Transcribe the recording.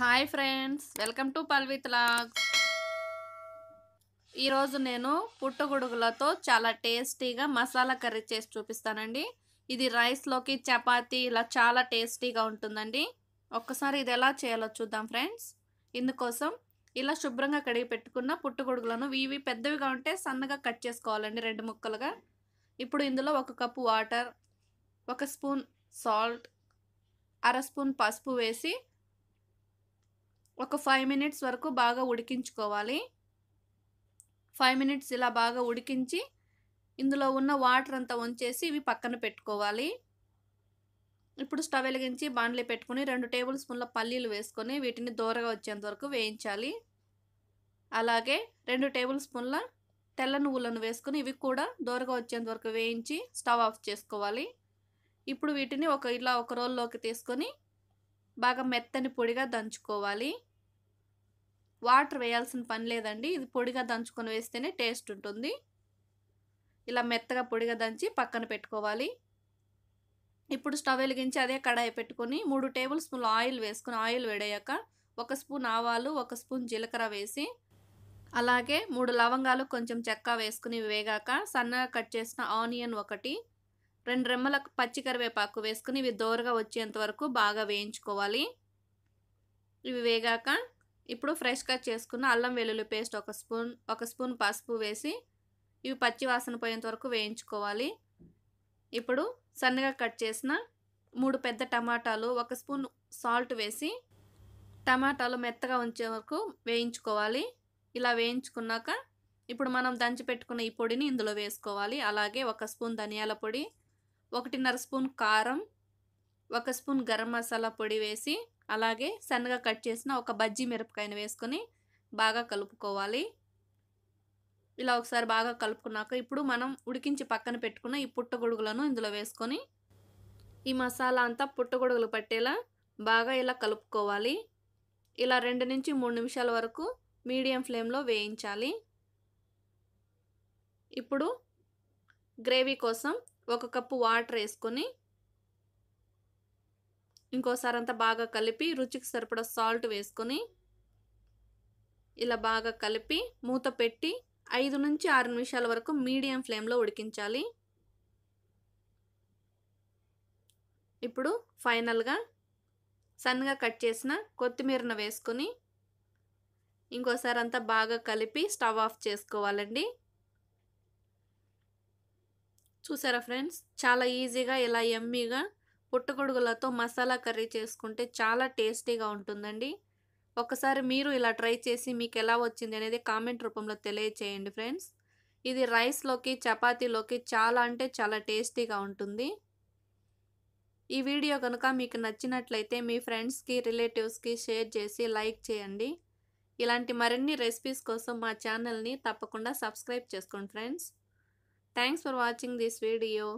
hi friends welcome to పల్విత్ ఈరోజు నేను పుట్టగొడుగులతో చాలా టేస్టీగా మసాలా కర్రీ చేసి చూపిస్తానండి ఇది రైస్లోకి చపాతీ ఇలా చాలా టేస్టీగా ఉంటుందండి ఒక్కసారి ఇది ఎలా చేయాలో చూద్దాం ఫ్రెండ్స్ ఇందుకోసం ఇలా శుభ్రంగా కడిగి పెట్టుకున్న పుట్టగొడుగులను ఇవి పెద్దవిగా ఉంటే సన్నగా కట్ చేసుకోవాలండి రెండు ముక్కలుగా ఇప్పుడు ఇందులో ఒక కప్పు వాటర్ ఒక స్పూన్ సాల్ట్ అర స్పూన్ పసుపు వేసి ఒక ఫైవ్ మినిట్స్ వరకు బాగా ఉడికించుకోవాలి ఫైవ్ మినిట్స్ ఇలా బాగా ఉడికించి ఇందులో ఉన్న వాటర్ అంతా వంచేసి ఇవి పక్కన పెట్టుకోవాలి ఇప్పుడు స్టవ్ వెలిగించి బాండ్లీ పెట్టుకుని రెండు టేబుల్ స్పూన్ల పల్లీలు వేసుకొని వీటిని దూరగా వచ్చేంత వరకు వేయించాలి అలాగే రెండు టేబుల్ స్పూన్ల తెల్ల నువ్వులను వేసుకొని ఇవి కూడా దూరగా వచ్చేంత వరకు వేయించి స్టవ్ ఆఫ్ చేసుకోవాలి ఇప్పుడు వీటిని ఒక ఇలా ఒక రోల్లోకి తీసుకొని బాగా మెత్తని పొడిగా దంచుకోవాలి వాటర్ వేయాల్సిన పని లేదండి ఇది పొడిగా దంచుకొని వేస్తేనే టేస్ట్ ఉంటుంది ఇలా మెత్తగా పొడిగా దంచి పక్కన పెట్టుకోవాలి ఇప్పుడు స్టవ్ వెలిగించి అదే కడాయి పెట్టుకొని మూడు టేబుల్ స్పూన్ ఆయిల్ వేసుకుని ఆయిల్ వేడయ్యాక ఒక స్పూన్ ఆవాలు ఒక స్పూన్ జీలకర్ర వేసి అలాగే మూడు లవంగాలు కొంచెం చెక్క వేసుకుని వేగాక సన్నగా కట్ చేసిన ఆనియన్ ఒకటి రెండు రెమ్మల పచ్చికరివేపాకు వేసుకుని ఇవి దోరగా వచ్చేంత వరకు బాగా వేయించుకోవాలి ఇవి వేగాక ఇప్పుడు ఫ్రెష్ కట్ చేసుకున్న అల్లం వెల్లుల్లి పేస్ట్ ఒక స్పూన్ ఒక స్పూన్ పసుపు వేసి ఇవి పచ్చి వాసన పోయేంత వరకు వేయించుకోవాలి ఇప్పుడు సన్నగా కట్ చేసిన మూడు పెద్ద టమాటాలు ఒక స్పూన్ సాల్ట్ వేసి టమాటాలు మెత్తగా ఉంచే వరకు వేయించుకోవాలి ఇలా వేయించుకున్నాక ఇప్పుడు మనం దంచి పెట్టుకున్న ఈ పొడిని ఇందులో వేసుకోవాలి అలాగే ఒక స్పూన్ ధనియాల పొడి ఒకటిన్నర స్పూన్ కారం ఒక స్పూన్ గరం మసాలా పొడి వేసి అలాగే సన్నగా కట్ చేసిన ఒక బజ్జీ మిరపకాయను వేసుకొని బాగా కలుపుకోవాలి ఇలా ఒకసారి బాగా కలుపుకున్నాక ఇప్పుడు మనం ఉడికించి పక్కన పెట్టుకున్న ఈ పుట్టగొడుగులను ఇందులో వేసుకొని ఈ మసాలా అంతా పుట్టగొడుగులు పట్టేలా బాగా ఇలా కలుపుకోవాలి ఇలా రెండు నుంచి మూడు నిమిషాల వరకు మీడియం ఫ్లేమ్లో వేయించాలి ఇప్పుడు గ్రేవీ కోసం ఒక కప్పు వాటర్ వేసుకొని ఇంకోసారి అంతా బాగా కలిపి రుచికి సరిపడా సాల్ట్ వేసుకొని ఇలా బాగా కలిపి మూత పెట్టి ఐదు నుంచి ఆరు నిమిషాల వరకు మీడియం ఫ్లేమ్లో ఉడికించాలి ఇప్పుడు ఫైనల్గా సన్నగా కట్ చేసిన కొత్తిమీరను వేసుకొని ఇంకోసారి అంతా బాగా కలిపి స్టవ్ ఆఫ్ చేసుకోవాలండి చూసారా ఫ్రెండ్స్ చాలా ఈజీగా ఇలా ఎమ్మీగా పుట్టగొడుగులతో మసాలా కర్రీ చేసుకుంటే చాలా టేస్టీగా ఉంటుందండి ఒకసారి మీరు ఇలా ట్రై చేసి మీకు ఎలా వచ్చింది అనేది కామెంట్ రూపంలో తెలియచేయండి ఫ్రెండ్స్ ఇది రైస్లోకి చపాతీలోకి చాలా అంటే చాలా టేస్టీగా ఉంటుంది ఈ వీడియో కనుక మీకు నచ్చినట్లయితే మీ ఫ్రెండ్స్కి రిలేటివ్స్కి షేర్ చేసి లైక్ చేయండి ఇలాంటి మరిన్ని రెసిపీస్ కోసం మా ఛానల్ని తప్పకుండా సబ్స్క్రైబ్ చేసుకోండి friends thanks for watching this video